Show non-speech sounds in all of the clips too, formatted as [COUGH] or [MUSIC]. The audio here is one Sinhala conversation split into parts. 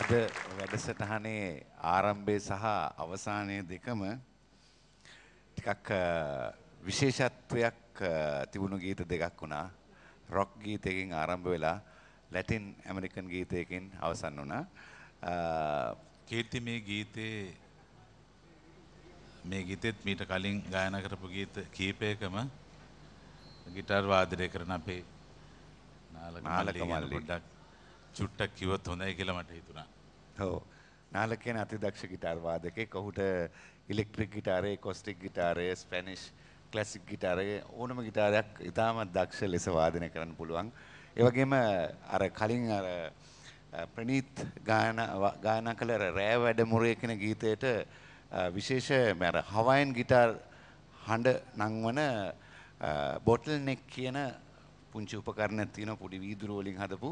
අද වැඩසටහනේ ආරම්භය සහ අවසානය දෙකම ටිකක් විශේෂත්වයක් තිබුණු ගීත දෙකක් වුණා. රොක් ගීතයකින් ආරම්භ වෙලා ලැටින් ඇමරිකන් ගීතයකින් අවසන් වුණා. කීර්ති මේ ගීතේ මේ ගීතෙත් මීට කලින් ගායනා කරපු ගීත කීපයකම ගිටාර් වාදනය කරන අපේ නාලක මල්ලි පොඩ්ඩක් චුට්ටක් කිව්වොත් හොඳයි කියලා මට හිතුණා. ඔව්. නාල කියන අතිදක්ෂ গিitar වාදකෙක්. ඔහුට ඉලෙක්ට්‍රික් গিitarේ, කොස්ටික් গিitarේ, ස්පැනිෂ් ක්ලැසික් গিitarේ ඕනම গিitarයක් ඉතාමත් දක්ෂ ලෙස වාදනය කරන්න පුළුවන්. ඒ වගේම අර කලින් අර ප්‍රනීත් ගායන ගායනා කළ රෑ වැඩමුරේ කියන ගීතයට විශේෂ මර හවයින් ගිටාර් හඬ නංවන බොටල් නෙක් කියන පුංචි උපකරණයක් තියෙනවා පොඩි වීදුරු වලින් හදපු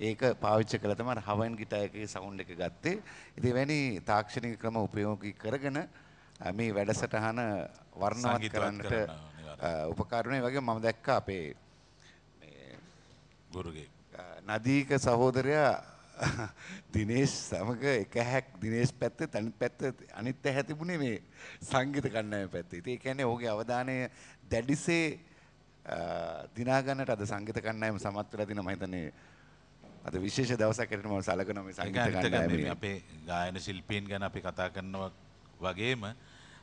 ඒක පාවිච්චි කළා තමයි අර හවන් ගිටාර් එකේ සවුන්ඩ් එක ගත්තේ. ඉතින් එවැනි තාක්ෂණික ක්‍රම උපයෝගී කරගෙන මේ වැඩසටහන වර්ණවත් කරන්නට උපකාර වුණා. ඒ වගේ මම දැක්කා අපේ මේ ගුරුගේ නදීක සහෝදරයා [LAUGHS] දිනේෂ් සමග එක හැක් දිනේෂ් පැත්තේ තනි පැත්ත අනිත් ඇහැ තිබුණේ මේ සංගීත කණ්ඩායම පැත්තේ. ඉතින් ඒ කියන්නේ ඔහුගේ අවධානය දැඩිසේ දිනා ගන්නට අද සංගීත කණ්ඩායම සමත් වෙලා තිනවා මම හිතන්නේ අද විශේෂ දවසකට ම සලකන සංගීත අපේ ගායන ශිල්පීන් ගැන අපි කතා කරනවා වගේම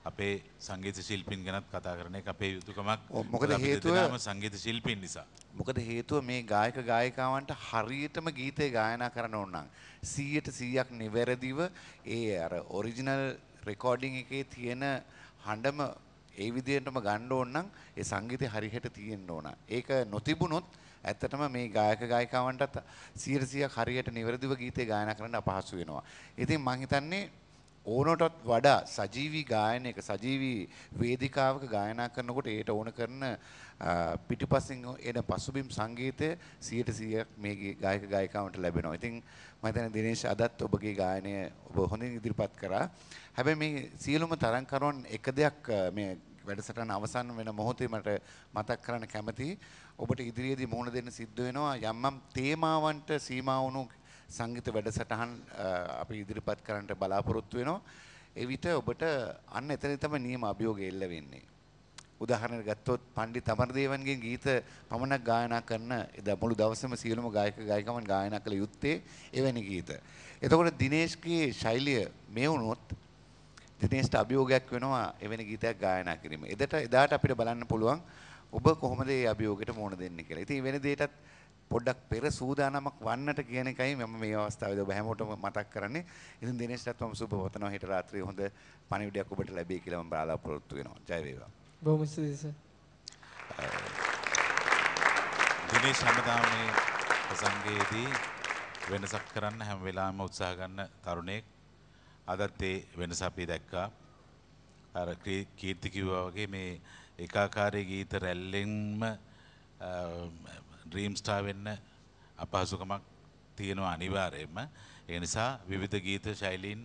අපේ සංගීත ශිල්පින් ගැනත් කතා කරන එක අපේ යුතුකමක් මොකද හේතුවම සංගීත ශිල්පින් නිසා. මොකද හේතුව මේ ගායක ගායකාවන්ට හරියටම ගීතය ගායනා කරන්න ඕන්නම්. සීයට සීයක් නිවැරදිව ඒ අර ඔරිජිනල් රෙකෝඩිං එකේ තියෙන හඬම ඒ විදියටම ගණ්ඩ ඕන්නම් ඒ සංගීතය හරිහට තියෙන්න්න ඕන. ඒක නොතිබුණොත් ඇත්තටම මේ ගායක ගායිකාවන්ටත් 100ක් හරියට නිවැරදිව ගීතේ ගායනා කරන්න අපහසු වෙනවා. ඉතින් මම හිතන්නේ ඕනටත් වඩා සජීවී ගායනයක සජීවී වේදිකාවක ගායනා කරනකොට ඒට ඕන කරන පිටිපසින් එන පසුබිම් සංගීතය 100ක් මේ ගායක ගායිකාවන්ට ලැබෙනවා. ඉතින් මම හිතන්නේ දිනේෂ් අදත් ඔබගේ ගායනය ඔබ හොඳින් ඉදිරිපත් කරා. හැබැයි මේ සියලුම තරංකරුවන් එක දෙයක් මේ වැඩසටහන අවසන් වෙන මොහොතේ මට මතක් කරන්න කැමතියි. ඔබට ඉදිරියේදී මුහුණ දෙන්න සිද්ධ වෙනවා යම් යම් තේමාවන්ට සීමා වුණු සංගීත වැඩසටහන් අපි ඉදිරිපත් කරන්නට බලාපොරොත්තු වෙනවා. එවිට ඔබට අන්න එතන තමයි නියම අභියෝගය එල්ල වෙන්නේ. උදාහරණයක් ගත්තොත් පණ්ඩිත අමරදේවන්ගේ ගීත පමණක් ගායනා කරන එදා මුළු දවසම සියලුම ගායක ගායිකවන් ගායනා කළ යුත්තේ එවැනි ගීත. එතකොට දිනේෂ්ගේ ශෛලිය මේ වුණොත් දිනේෂ්ට අභියෝගයක් වෙනවා එවැනි ගීතයක් ගායනා කිරීම. එදට එදාට අපිට බලන්න පුළුවන් ඔබ කොහොමද මේ අභියෝගයට මුහුණ දෙන්නේ කියලා. ඉතින් එවැනි දෙයටත් පොඩ්ඩක් පෙර සූදානමක් වන්නට කියන එකයි මම මේ අවස්ථාවේදී ඔබ හැමෝටම මතක් කරන්නේ. ඉතින් දිනේෂ්ටත් මම සුබ වතනවා හෙට රාත්‍රියේ හොඳ පණිවිඩයක් ඔබට ලැබෙයි කියලා මම බලාපොරොත්තු වෙනවා. ජය වේවා. බොහොම ස්තුතියි සර්. දිනේෂ් හැමදාම මේ ප්‍රසංගයේදී වෙනසක් කරන්න හැම වෙලාවෙම උත්සාහ ගන්න තරුණයෙක් අදත් ඒ වෙනස අපි දැක්කා. අර කීර්ති කිව්වා වගේ මේ ඒකාකාරී ගීත රැල්ලෙන්ම ඩ්‍රීම් ස්ටාර් වෙන්න අපහසුකමක් තියෙනවා අනිවාර්යයෙන්ම. ඒ නිසා විවිධ ගීත ශෛලීන්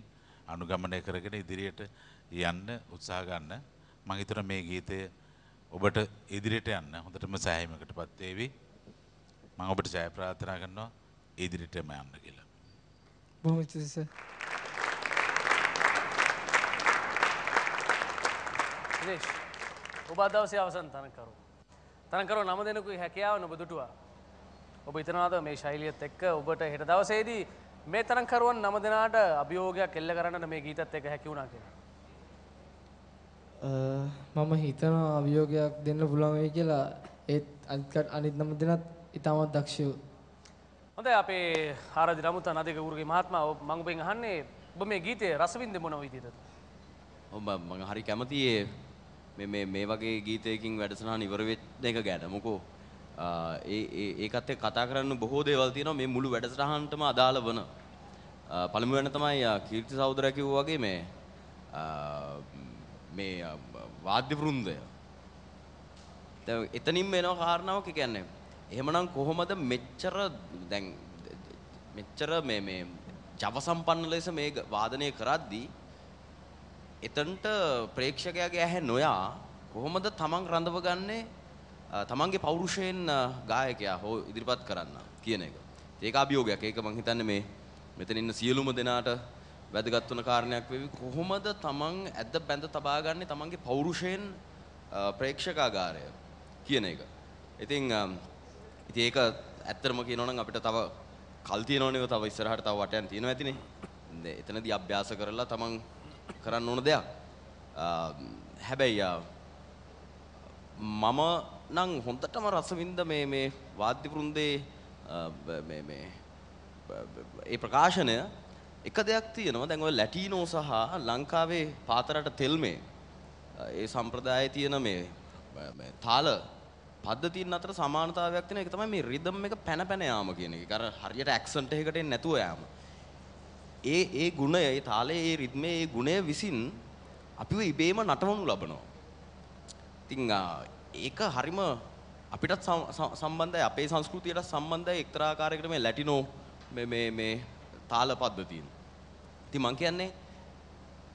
අනුගමනය කරගෙන ඉදිරියට යන්න උත්සාහ ගන්න. මම හිතනවා මේ ගීතය ඔබට ඉදිරියට යන්න හොඳටම සෑහීමකටපත් වේවි. මම ඔබට ජය ප්‍රාර්ථනා කරනවා ඉදිරියටම යන්න කියලා. බොහොම ස්තුතියි සර්. ක්‍රිෂ් ඔබ අදවසේ අවසන් තනකරු. තනකරු නම දෙනකු හැකියාව ඔබ දුටුවා. ඔබ ඉතනවාද මේ ශෛලියත් එක්ක ඔබට හෙට දවසේදී මේ තනකරුවන් නම දෙනාට අභියෝගයක් එල්ල කරන්න මේ ගීතත් එක හැකිවුණා කියෙන. මම හිතන අභියෝගයක් දෙන්න පුළන්වෙයි කියලා ඒත් අත්කට අනිත් නම දෙනත් ඉතාමත් දක්ෂයෝ. හොඳ අපේ හාරදි රමුත අධක ගුරුගේ මහත්ම මඟුපෙන් අහන්නේ ඔබ මේ ගීතය රසවින්ද මොන විදිද. ඔබ මඟ හරි කැමතියේ මේ මේ වගේ ගීතයකින් වැඩසටහන ඉවර වෙන එක ගැන මොකෝ ඒ ඒකත් එක්ක කතා කරන්න බොහෝ දේවල් තියෙනවා මේ මුළු වැඩසටහනටම අදාළ වන පළමු වෙන තමයි කීර්ති සහෝදරයා කිව්වා වගේ මේ මේ වාද්‍ය වෘන්දය දැන් එතනින්ම එනවා කාරණාවක් කියන්නේ එහෙමනම් කොහොමද මෙච්චර දැන් මෙච්චර මේ මේ ජව සම්පන්න ලෙස මේ වාදනය කරද්දී එතනට ප්‍රේක්ෂකයාගේ ඇහැ නොයා කොහොමද තමන් රඳවගන්නේ තමන්ගේ පෞරුෂයෙන් ගායකයා හෝ ඉදිරිපත් කරන්න කියන එක. ඒක අභියෝගයක්. ඒක මම හිතන්නේ මේ මෙතන ඉන්න සියලුම දෙනාට වැදගත් වන කාරණයක් වෙවි. කොහොමද තමන් ඇද්ද බැඳ තබාගන්නේ තමන්ගේ පෞරුෂයෙන් ප්‍රේක්ෂකාගාරය කියන එක. ඉතින් ඉතින් ඒක ඇත්තටම කියනවා නම් අපිට තව කල් තියෙනවනේ තව ඉස්සරහට තව වටයන් තියෙනවා ඇතිනේ. එතනදී අභ්‍යාස කරලා තමන් කරන්න ඕන දෙයක්. හැබැයි මම නම් හොඳටම රසවින්ද මේ මේ වාද්‍ය වෘන්දේ මේ මේ ඒ ප්‍රකාශනය එක දෙයක් තියෙනවා දැන් ඔය ලැටිනෝ සහ ලංකාවේ පාතරට තෙල්මේ ඒ සම්ප්‍රදායේ තියෙන මේ තාල පද්ධතියන් අතර සමානතාවයක් තියෙන එක තමයි මේ රිද්ම් එක පැන පැන යාම කියන එක. අර හරියට ඇක්සන්ට් එකකට එන්නේ නැතුව යාම. ඒ ඒ ගුණය ඒ තාලේ ඒ රිද්මේ ඒ ගුණය විසින් අපිව ඉබේම නටවනු ලබනවා. ඉතින් ඒක හරිම අපිටත් සම්බන්ධයි අපේ සංස්කෘතියට සම්බන්ධයි එක්තරා ආකාරයකට මේ ලැටිනෝ මේ මේ මේ තාල පද්ධතියින්. ඉතින් මං කියන්නේ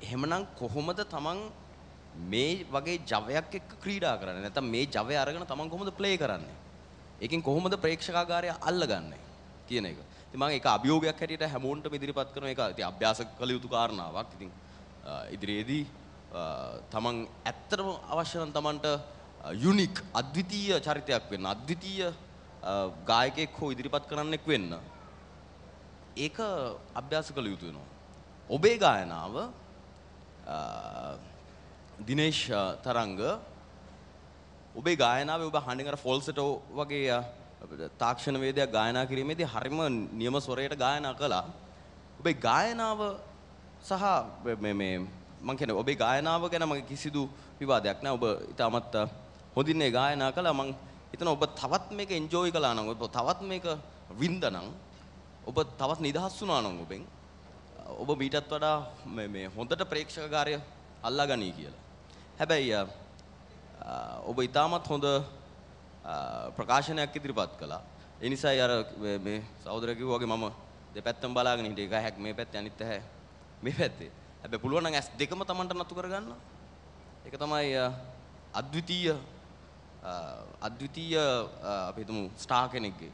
එහෙමනම් කොහොමද තමන් මේ වගේ ජවයක් එක්ක ක්‍රීඩා කරන්නේ? නැත්නම් මේ ජවය අරගෙන තමන් කොහොමද ප්ලේ කරන්නේ? ඒකෙන් කොහොමද ප්‍රේක්ෂකාගාරය අල්ලගන්නේ කියන එක. ඉතින් මම ඒක අභියෝගයක් හැටියට හැමෝන්ටම ඉදිරිපත් කරන එක ඉතින් අභ්‍යාස කළ යුතු කාරණාවක්. ඉතින් ඉදිරියේදී තමන් ඇත්තටම අවශ්‍ය නම් තමන්ට යුනික් අද්විතීය චරිතයක් වෙන්න අද්විතීය ගායකයෙක් හෝ ඉදිරිපත් කරන්නෙක් වෙන්න ඒක අභ්‍යාස කළ යුතු වෙනවා. ඔබේ ගායනාව දිනේශ් තරංග ඔබේ ගායනාව ඔබ හඬිකර ෆොල්සටෝ වගේ තාක්ෂණ වේදයක් ගායනා කිරීමේදී හරිම නියම ස්වරයට ගායනා කළා. ඔබේ ගායනාව සහ මේ මේ මං කියන්නේ ඔබේ ගායනාව ගැන මගේ කිසිදු විවාදයක් නැහැ. ඔබ ඉතාමත් හොඳින් ඒ ගායනා කළා. මං හිතනවා ඔබ තවත් මේක එන්ජොයි කළා නම් ඔබ තවත් මේක වින්දනම් ඔබ තවත් නිදහස් වුණා නම් ඔබෙන් ඔබ මීටත් වඩා මේ හොඳට ප්‍රේක්ෂකකාරය අල්ලා ගනී කියලා. හැබැයි ඔබ ඉතාමත් හොඳ ප්‍රකාශනයක් ඉදිරිපත් කළා. ඒ නිසායි අර මේ සහෝදර කිව්වා වගේ මම දෙපැත්තම බලාගෙන හිටියේ. එක හැක් මේ පැත්තේ අනිත් හැ මේ පැත්තේ. හැබැයි පුළුවන් නම් ඇස් දෙකම Tamanට නතු කරගන්න. ඒක තමයි අද්විතීය අද්විතීය අපි හිතමු ස්ටාර් කෙනෙක්ගේ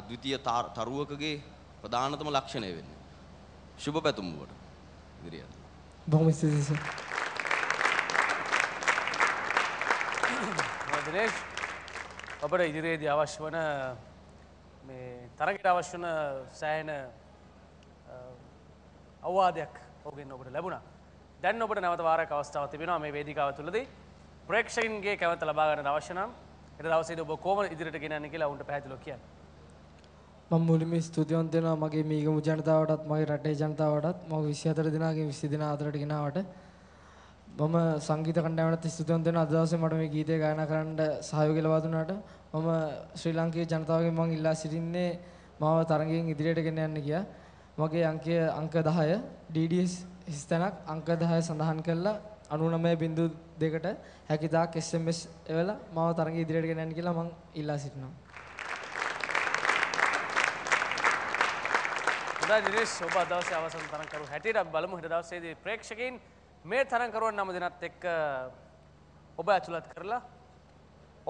අද්විතීය තරුවකගේ ප්‍රධානතම ලක්ෂණය වෙන්නේ. සුබ පැතුම් වලට. ඉදිරියට. බොහොම ස්තුතියි සර්. අපට ඉදිරියේදී අවශ්‍ය වන තරගට අවශ්‍යන සෑන අවවාදයක් ඔගෙන් ඔබට ලැබුණ දැන් ඔබට නැවතවාර අවස්ථාව තිබෙනවා මේ වේදිකාව තුළද ප්‍රේක්ෂයින්ගේ කැවත ලබාගන්න අවශ්‍යනම් එට දවසේ ඔබ කෝම ඉදිරිට ගෙනන්න කියලා උන්ට පැතිලො කියන්න මම මුලින්ම ස්තුතිවන්ත වෙනවා මගේ මීගමු ජනතාවටත් මගේ රටේ ජනතාවටත් මම 24 දෙනාගෙන් 20 දෙනා අතරට ගෙනාවට මම සංගීත කණ්ඩායමට ස්තුතිවන්ත වෙනවා අද දවසේ මට මේ ගීතය ගායනා කරන්න සහයෝගය ලබා දුන්නාට මම ශ්‍රී ලංකේය ජනතාවගෙන් මම ඉල්ලා සිටින්නේ මාව තරඟයෙන් ඉදිරියට ගෙන යන්න කියා. මගේ අංකය අංක 10 DDS හිස්තැනක් අංක 10 සඳහන් කළා 99.2කට හැකිතාක් SMS එවලා මාව තරඟය ඉදිරියට ගෙන යන්න කියලා මම ඉල්ලා සිටිනවා. හොඳයි දිනේෂ් ඔබ අද දවසේ අවසන් තරඟකරු හැටියට අපි බලමු හෙට දවසේදී ප්‍රේක්ෂකයන් මේ තරන්කරුවන් නම දෙනත් එක්ක ඔබ ඇතුළත් කරලා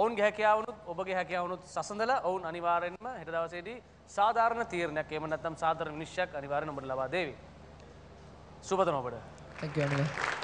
ඔවුන්ගේ හැකියාවනුත් ඔබගේ හැකියාවනුත් සසඳල ඔවුන් අනිවාරෙන්ම හෙට දවසේදී සාධාරණ තීරණයක් එම නැත්තම් සාධාරණ නිශ්චයක් අනිවාර්යෙන් ඔබට ලබා දෙවි. සුබ දන ඔබට. Thank you, Anila.